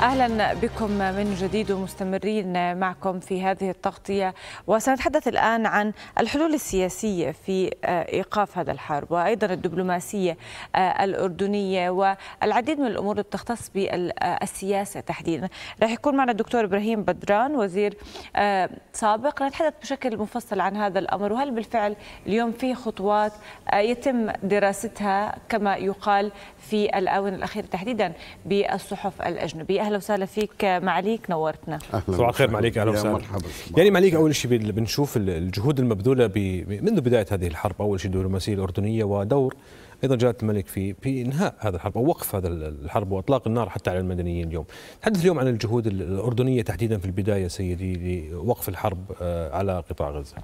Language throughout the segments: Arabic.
اهلا بكم من جديد ومستمرين معكم في هذه التغطيه وسنتحدث الان عن الحلول السياسيه في آه، ايقاف هذا الحرب وايضا الدبلوماسيه آه، الاردنيه والعديد من الامور تختص بالسياسه تحديدا راح يكون معنا الدكتور ابراهيم بدران وزير آه، سابق نتحدث بشكل مفصل عن هذا الامر وهل بالفعل اليوم في خطوات يتم دراستها كما يقال في الآونة الأخيرة تحديدا بالصحف الأجنبية أهلا وسهلا فيك معاليك نورتنا أهلا صباح الخير معاليك أهلا وسهلا يعني معاليك أول شيء بنشوف الجهود المبذولة منذ بداية هذه الحرب أول شيء الدبلوماسية الأردنية ودور ايضا جلاله الملك في في انهاء هذا الحرب او وقف هذا الحرب واطلاق النار حتى على المدنيين اليوم. تحدث اليوم عن الجهود الاردنيه تحديدا في البدايه سيدي لوقف الحرب آه، على قطاع غزه.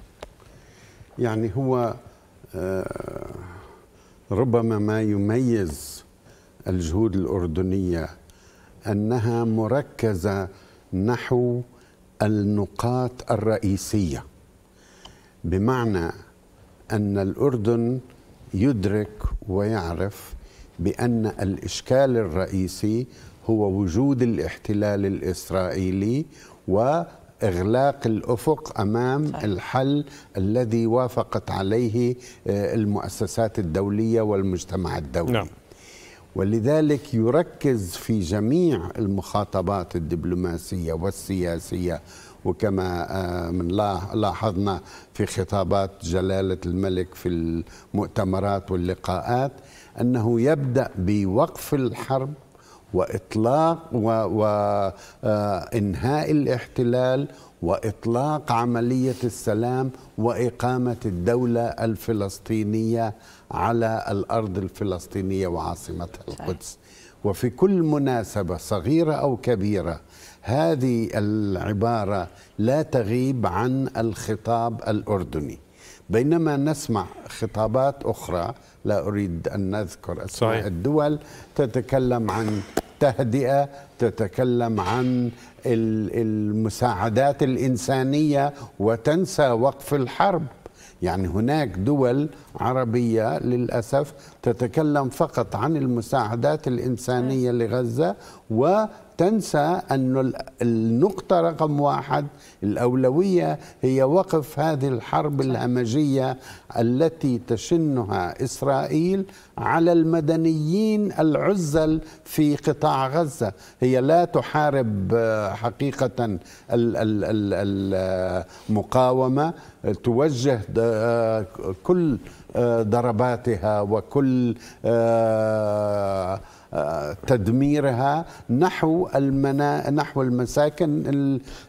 يعني هو آه، ربما ما يميز الجهود الأردنية أنها مركزة نحو النقاط الرئيسية بمعنى أن الأردن يدرك ويعرف بأن الإشكال الرئيسي هو وجود الاحتلال الإسرائيلي وإغلاق الأفق أمام صحيح. الحل الذي وافقت عليه آه، المؤسسات الدولية والمجتمع الدولي نعم. ولذلك يركز في جميع المخاطبات الدبلوماسية والسياسية وكما آه، من لاحظنا في خطابات جلالة الملك في المؤتمرات واللقاءات أنه يبدأ بوقف الحرب وإطلاق وإنهاء آه، الاحتلال واطلاق عمليه السلام واقامه الدوله الفلسطينيه على الارض الفلسطينيه وعاصمتها القدس وفي كل مناسبه صغيره او كبيره هذه العباره لا تغيب عن الخطاب الاردني بينما نسمع خطابات اخرى لا اريد ان نذكر اسماء صحيح. الدول تتكلم عن التهدئه تتكلم عن المساعدات الانسانيه وتنسى وقف الحرب يعني هناك دول عربية للأسف تتكلم فقط عن المساعدات الإنسانية لغزة تنسى أن النقطة رقم واحد الأولوية هي وقف هذه الحرب الهمجية التي تشنها إسرائيل على المدنيين العزل في قطاع غزة هي لا تحارب آه، حقيقة المقاومة توجه آه، كل آه، ضرباتها وكل تدميرها نحو المنا... نحو المساكن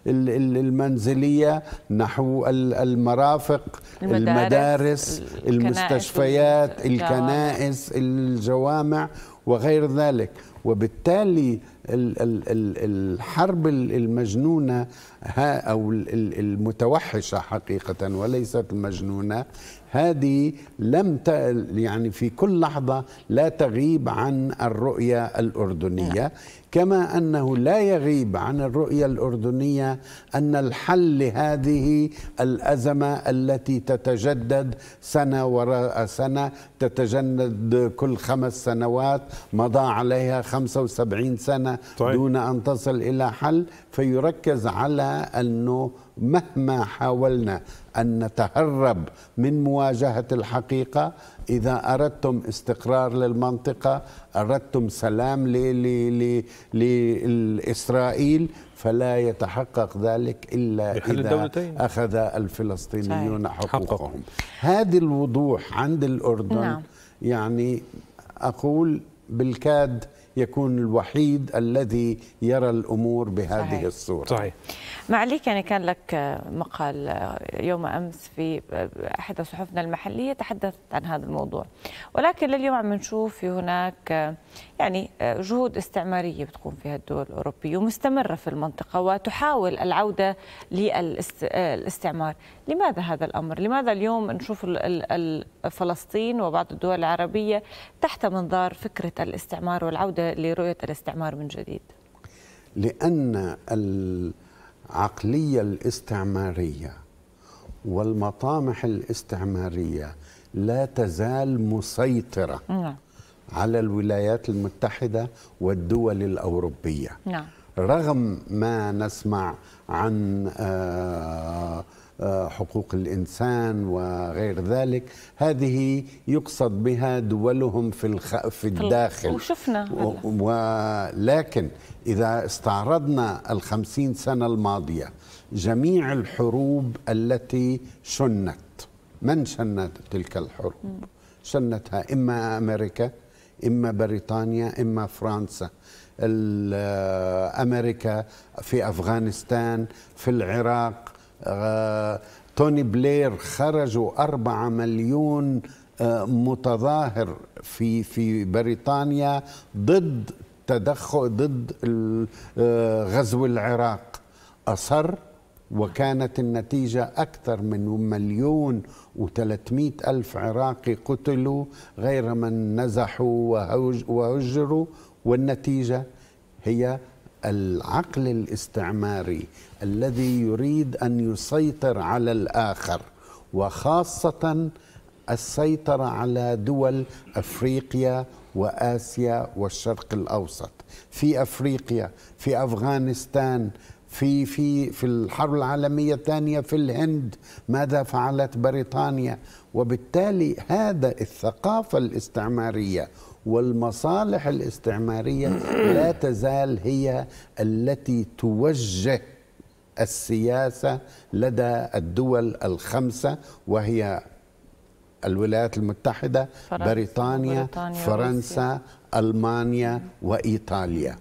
المنزليه نحو المرافق المدارس, المدارس المستشفيات الكنائس الجوامع وغير ذلك وبالتالي الحرب المجنونة ها أو المتوحشة حقيقة وليست المجنونة هذه لم ت... يعني في كل لحظة لا تغيب عن الرؤية الأردنية نعم. كما انه لا يغيب عن الرؤيه الاردنيه ان الحل لهذه الازمه التي تتجدد سنه وراء سنه تتجدد كل خمس سنوات مضى عليها 75 سنه طيب. دون ان تصل الى حل فيركز على انه مهما حاولنا أن نتهرب من مواجهة الحقيقة إذا أردتم استقرار للمنطقة أردتم سلام لإسرائيل فلا يتحقق ذلك إلا إذا أخذ الفلسطينيون حقوقهم هذه الوضوح عند الأردن نعم. يعني أقول بالكاد يكون الوحيد الذي يرى الامور بهذه صحيح. الصوره صحيح معليك يعني كان لك مقال يوم امس في احدى صحفنا المحليه تحدثت عن هذا الموضوع ولكن لليوم عم نشوف في هناك يعني جهود استعماريه بتقوم فيها الدول الاوروبيه ومستمره في المنطقه وتحاول العوده للاستعمار لماذا هذا الامر لماذا اليوم نشوف فلسطين وبعض الدول العربيه تحت منظار فكره الاستعمار والعوده لرؤية الاستعمار من جديد؟ لأن العقلية الاستعمارية والمطامح الاستعمارية لا تزال مسيطرة نعم. على الولايات المتحدة والدول الأوروبية نعم. رغم ما نسمع عن آه آه، حقوق الانسان وغير ذلك هذه يقصد بها دولهم في في الداخل وشفنا ولكن اذا استعرضنا الخمسين سنه الماضيه جميع الحروب التي شنت من شنت تلك الحروب شنتها اما امريكا اما بريطانيا اما فرنسا آه، امريكا في افغانستان في العراق آه، توني بلير خرجوا أربعة مليون آه، متظاهر في في بريطانيا ضد تدخل ضد آه، غزو العراق أصر وكانت النتيجة أكثر من مليون وثلاثمائة ألف عراقي قتلوا غير من نزحوا وهجروا والنتيجة هي العقل الاستعماري الذي يريد ان يسيطر على الاخر وخاصه السيطره على دول افريقيا واسيا والشرق الاوسط في افريقيا في افغانستان في في في الحرب العالميه الثانيه في الهند ماذا فعلت بريطانيا وبالتالي هذا الثقافه الاستعماريه والمصالح الاستعمارية لا تزال هي التي توجه السياسة لدى الدول الخمسة وهي الولايات المتحدة فرنسا بريطانيا, بريطانيا فرنسا روسيا. ألمانيا وإيطاليا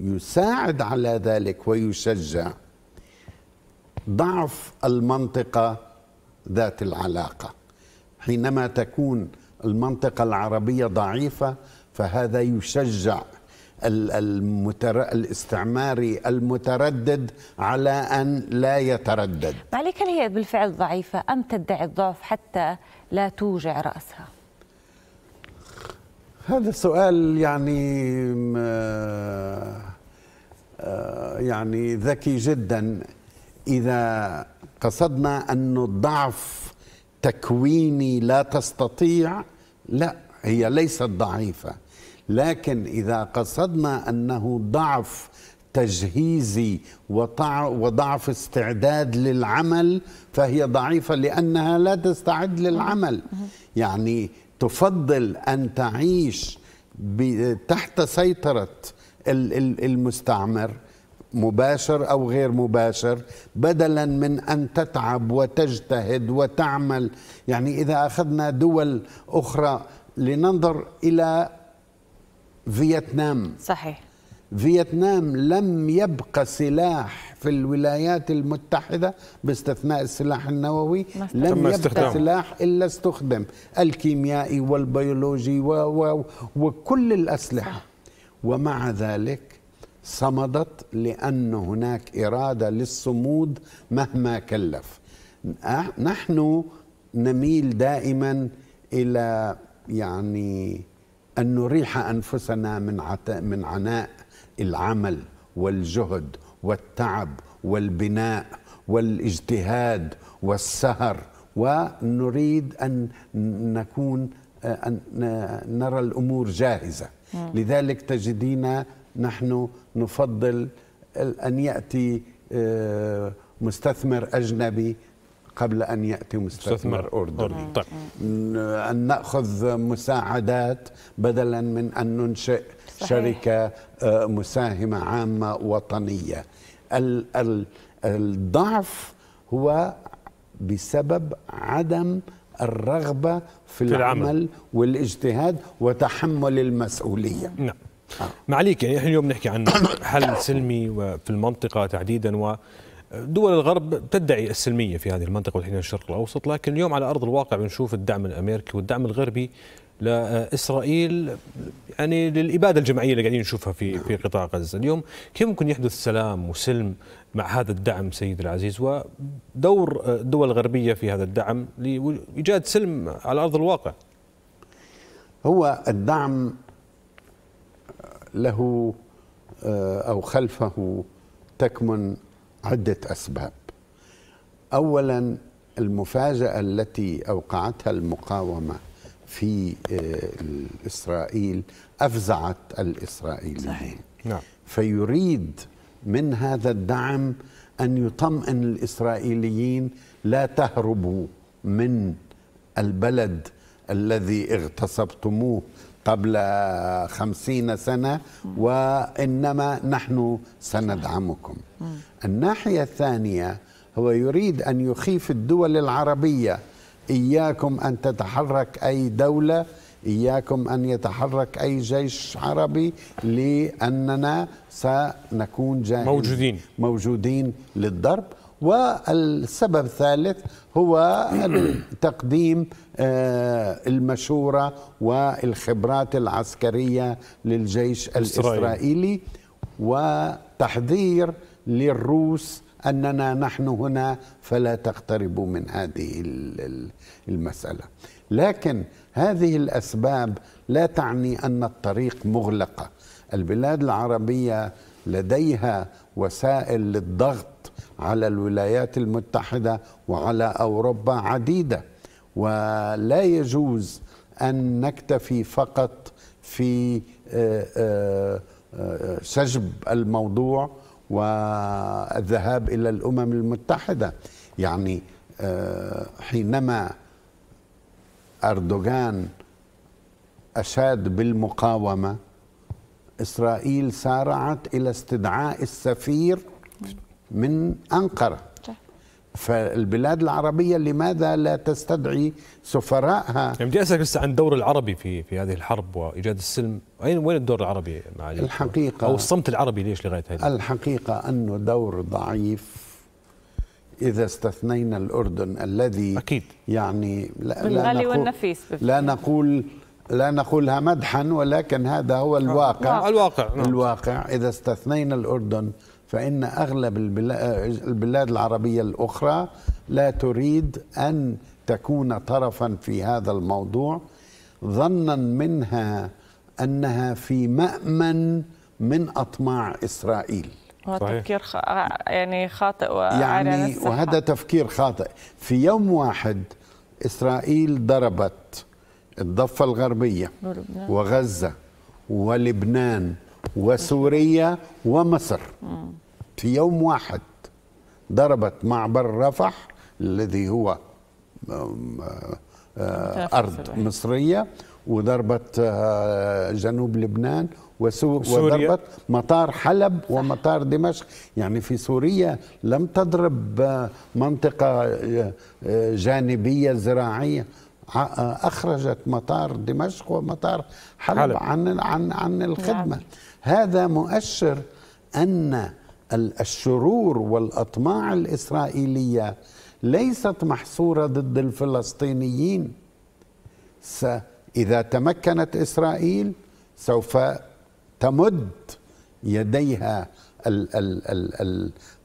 يساعد على ذلك ويشجع ضعف المنطقة ذات العلاقة حينما تكون المنطقة العربية ضعيفة فهذا يشجع المتر... الاستعماري المتردد على أن لا يتردد عليك هل هي بالفعل ضعيفة أم تدعي الضعف حتى لا توجع رأسها هذا سؤال يعني آه، يعني ذكي جدا إذا قصدنا أن الضعف تكويني لا تستطيع لا هي ليست ضعيفه لكن اذا قصدنا انه ضعف تجهيزي وضعف استعداد للعمل فهي ضعيفه لانها لا تستعد للعمل يعني تفضل ان تعيش تحت سيطره المستعمر مباشر او غير مباشر بدلا من ان تتعب وتجتهد وتعمل يعني اذا اخذنا دول اخرى لننظر الى فيتنام صحيح فيتنام لم يبقى سلاح في الولايات المتحدة باستثناء السلاح النووي لم يبقى سلاح إلا استخدم الكيميائي والبيولوجي و و وكل الأسلحة صح. ومع ذلك صمدت لأن هناك إرادة للصمود مهما كلف أه؟ نحن نميل دائما إلى يعني أن نريح أنفسنا من من عناء العمل والجهد والتعب والبناء والاجتهاد والسهر ونريد أن نكون أن نرى الأمور جاهزة لذلك تجدين نحن نفضل أن يأتي آه، مستثمر أجنبي قبل أن يأتي مستثمر, مستثمر أردني طيب. أن نأخذ مساعدات بدلا من أن ننشئ صحيح. شركة آه، مساهمة عامة وطنية الضعف هو بسبب عدم الرغبة في, في العمل, العمل والاجتهاد وتحمل المسؤولية نعم ما عليك يعني احنا اليوم بنحكي عن حل سلمي وفي المنطقه تحديدا و دول الغرب تدعي السلمية في هذه المنطقة والحين الشرق الأوسط لكن اليوم على أرض الواقع بنشوف الدعم الأمريكي والدعم الغربي لإسرائيل يعني للإبادة الجماعية اللي قاعدين نشوفها في في قطاع غزة اليوم كيف ممكن يحدث سلام وسلم مع هذا الدعم سيد العزيز ودور الدول الغربية في هذا الدعم لإيجاد سلم على أرض الواقع هو الدعم له آه، أو خلفه تكمن عدة أسباب أولا المفاجأة التي أوقعتها المقاومة في آه، إسرائيل أفزعت الإسرائيليين صحيح. نعم. فيريد من هذا الدعم أن يطمئن الإسرائيليين لا تهربوا من البلد الذي اغتصبتموه قبل خمسين سنة وإنما نحن سندعمكم الناحية الثانية هو يريد أن يخيف الدول العربية إياكم أن تتحرك أي دولة إياكم أن يتحرك أي جيش عربي لأننا سنكون موجودين موجودين للضرب والسبب الثالث هو تقديم آه، المشورة والخبرات العسكرية للجيش الإسرائيلي وتحذير للروس أننا نحن هنا فلا تقتربوا من هذه المسألة لكن هذه الأسباب لا تعني أن الطريق مغلقة البلاد العربية لديها وسائل للضغط على الولايات المتحدة وعلى أوروبا عديدة ولا يجوز أن نكتفي فقط في آه، آه، آه، سجب الموضوع والذهاب إلى الأمم المتحدة يعني حينما أردوغان أشاد بالمقاومة إسرائيل سارعت إلى استدعاء السفير من أنقرة فالبلاد العربية لماذا لا تستدعي سفراءها؟ يعني بدي أسألك هسه عن دور العربي في في هذه الحرب وإيجاد السلم، أين وين الدور العربي مع الحقيقة أو الصمت العربي ليش لغاية هذه؟ الحقيقة أنه دور ضعيف إذا استثنينا الأردن الذي أكيد يعني لا, لا نقول والنفيس لا نقول لا نقولها مدحا ولكن هذا هو نعم. الواقع نعم، الواقع نعم. الواقع إذا استثنينا الأردن فإن أغلب البلاد العربية الأخرى لا تريد أن تكون طرفا في هذا الموضوع ظنا منها أنها في مأمن من أطماع إسرائيل تفكير خ... يعني خاطئ يعني وهذا تفكير خاطئ في يوم واحد إسرائيل ضربت الضفة الغربية ولبنان. وغزة ولبنان وسوريا ومصر في يوم واحد ضربت معبر رفح الذي هو آه، أرض مصرية وضربت آه، جنوب لبنان وضربت مطار حلب ومطار دمشق يعني في سوريا لم تضرب آه، منطقة جانبية زراعية اخرجت مطار دمشق ومطار حلب, حلب. عن عن عن نعم. الخدمه هذا مؤشر ان الشرور والاطماع الاسرائيليه ليست محصوره ضد الفلسطينيين اذا تمكنت اسرائيل سوف تمد يديها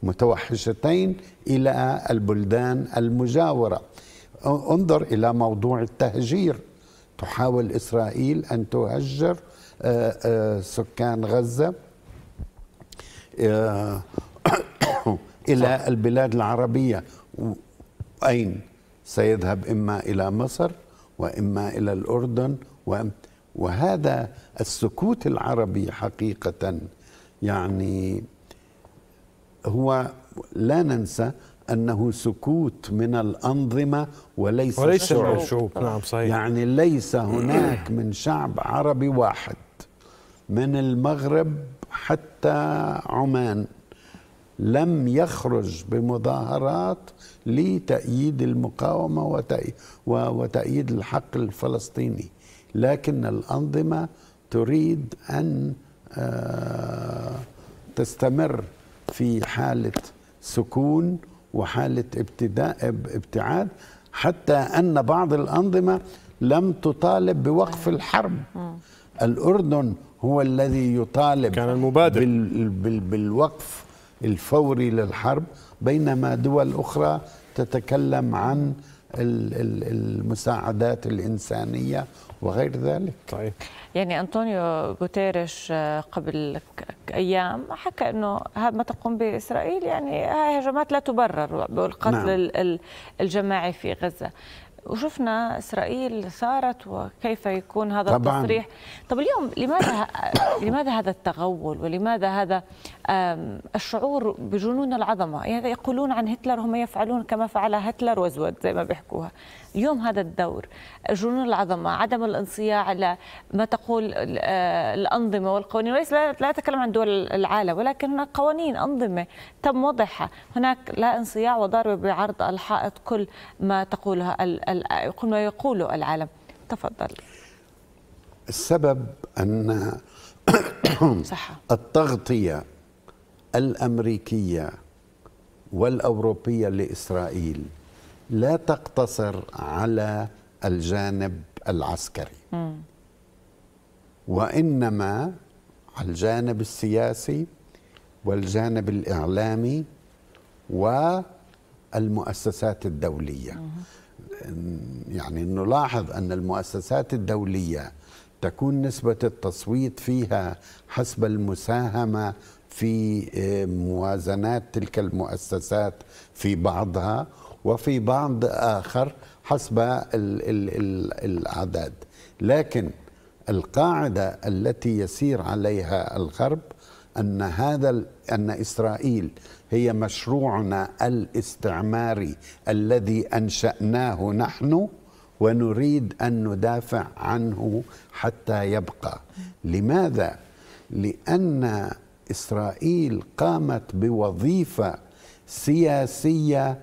المتوحشتين الى البلدان المجاوره انظر الى موضوع التهجير تحاول اسرائيل ان تهجر سكان غزة آه، إلى البلاد العربية أين سيذهب إما إلى مصر وإما إلى الأردن وهذا السكوت العربي حقيقة يعني هو لا ننسى انه سكوت من الانظمه وليس, وليس الشعوب, الشعوب. نعم صحيح. يعني ليس هناك من شعب عربي واحد من المغرب حتى عمان لم يخرج بمظاهرات لتأييد المقاومة وتأييد الحق الفلسطيني لكن الأنظمة تريد أن آه، تستمر في حالة سكون وحالة ابتداء ابتعاد حتى أن بعض الأنظمة لم تطالب بوقف الحرب الأردن هو الذي يطالب كان المبادر بال بال بالوقف الفوري للحرب بينما دول أخرى تتكلم عن المساعدات الإنسانية وغير ذلك طيب. يعني أنطونيو غوتيريش آه، قبل أيام حكى أنه هذا ما تقوم به إسرائيل يعني هاي هجمات لا تبرر بالقتل نعم. الجماعي في غزة وشفنا اسرائيل ثارت وكيف يكون هذا طبعاً. التصريح طب اليوم لماذا لماذا هذا التغول ولماذا هذا الشعور بجنون العظمه يعني يقولون عن هتلر هم يفعلون كما فعل هتلر وزود زي ما بيحكوها اليوم هذا الدور جنون العظمه عدم الانصياع على ما تقول آه، الانظمه والقوانين وليس لا اتكلم عن دول العالم ولكن هناك قوانين انظمه تم وضعها هناك لا انصياع وضرب بعرض الحائط كل ما تقولها ما يقوله العالم تفضل السبب أن صحة. التغطية الأمريكية والأوروبية لإسرائيل لا تقتصر على الجانب العسكري م. وإنما على الجانب السياسي والجانب الإعلامي والمؤسسات الدولية م. يعني نلاحظ أن المؤسسات الدولية تكون نسبة التصويت فيها حسب المساهمة في آه، موازنات تلك المؤسسات في بعضها وفي بعض آخر حسب الأعداد لكن القاعدة التي يسير عليها الغرب ان هذا ان اسرائيل هي مشروعنا الاستعماري الذي انشاناه نحن ونريد ان ندافع عنه حتى يبقى لماذا لان اسرائيل قامت بوظيفه سياسيه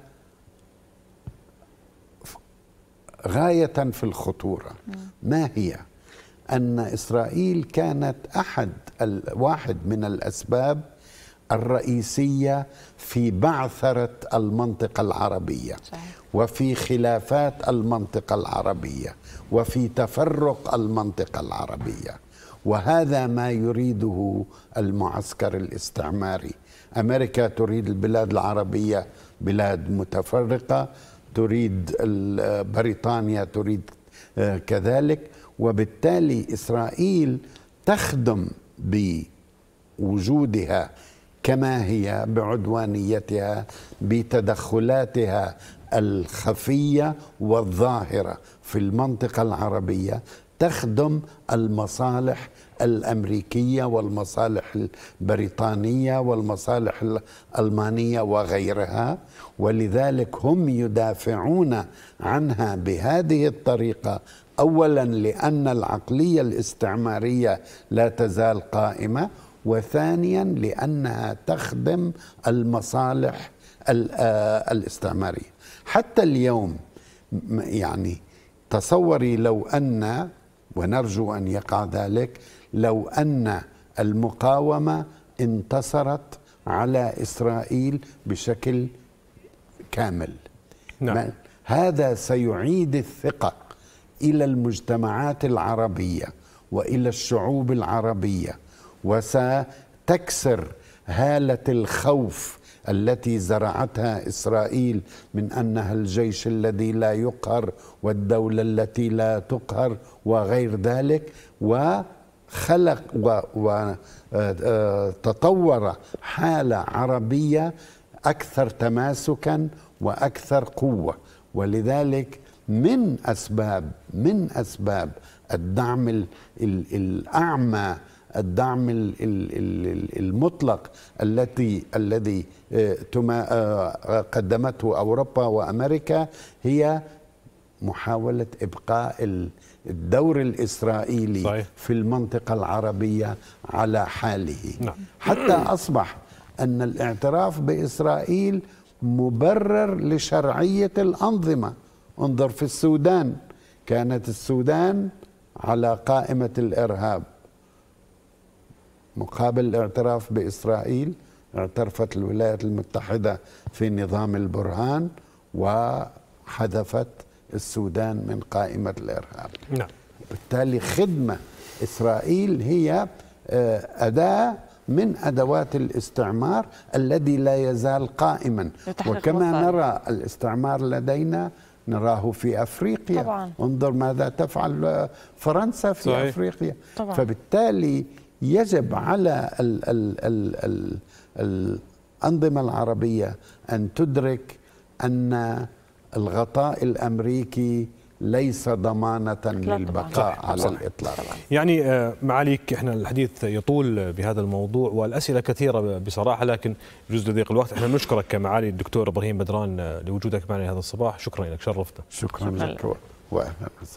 غايه في الخطوره ما هي أن إسرائيل كانت أحد واحد من الأسباب الرئيسية في بعثرة المنطقة العربية صحيح. وفي خلافات المنطقة العربية وفي تفرق المنطقة العربية وهذا ما يريده المعسكر الاستعماري أمريكا تريد البلاد العربية بلاد متفرقة تريد بريطانيا تريد آه، كذلك وبالتالي إسرائيل تخدم بوجودها كما هي بعدوانيتها بتدخلاتها الخفية والظاهرة في المنطقة العربية تخدم المصالح الامريكيه والمصالح البريطانيه والمصالح الالمانيه وغيرها ولذلك هم يدافعون عنها بهذه الطريقه اولا لان العقليه الاستعماريه لا تزال قائمه وثانيا لانها تخدم المصالح آه، الاستعماريه حتى اليوم يعني تصوري لو ان ونرجو ان يقع ذلك لو ان المقاومه انتصرت على اسرائيل بشكل كامل نعم. هذا سيعيد الثقه الى المجتمعات العربيه والى الشعوب العربيه وستكسر هاله الخوف التي زرعتها اسرائيل من انها الجيش الذي لا يقهر والدوله التي لا تقهر وغير ذلك و خلق وتطور آه، آه، حالة عربية أكثر تماسكا وأكثر قوة ولذلك من أسباب من أسباب الدعم الأعمى الدعم المطلق التي الذي آه، قدمته أوروبا وأمريكا هي محاولة إبقاء الدور الإسرائيلي صحيح. في المنطقة العربية على حاله نعم. حتى أصبح أن الاعتراف بإسرائيل مبرر لشرعية الأنظمة انظر في السودان كانت السودان على قائمة الإرهاب مقابل الاعتراف بإسرائيل اعترفت الولايات المتحدة في نظام البرهان وحذفت السودان من قائمة الإرهاب نعم بالتالي خدمة إسرائيل هي آه، أداة من أدوات الاستعمار الذي لا يزال قائما وكما نرى الاستعمار لدينا نراه في أفريقيا طبعا. انظر ماذا تفعل آه، فرنسا في صحيح. أفريقيا طبعا. فبالتالي يجب على الـ ال ال ال الأنظمة العربية أن تدرك أن الغطاء الامريكي ليس ضمانة للبقاء على الإطلاق يعني آه، معاليك إحنا الحديث يطول بهذا الموضوع والأسئلة كثيرة بصراحة لكن جزء ضيق الوقت إحنا نشكرك معالي الدكتور إبراهيم بدران آه، لوجودك معنا هذا الصباح شكرا لك شرفتنا شكرا, شكرا لك وأهلا وسهلا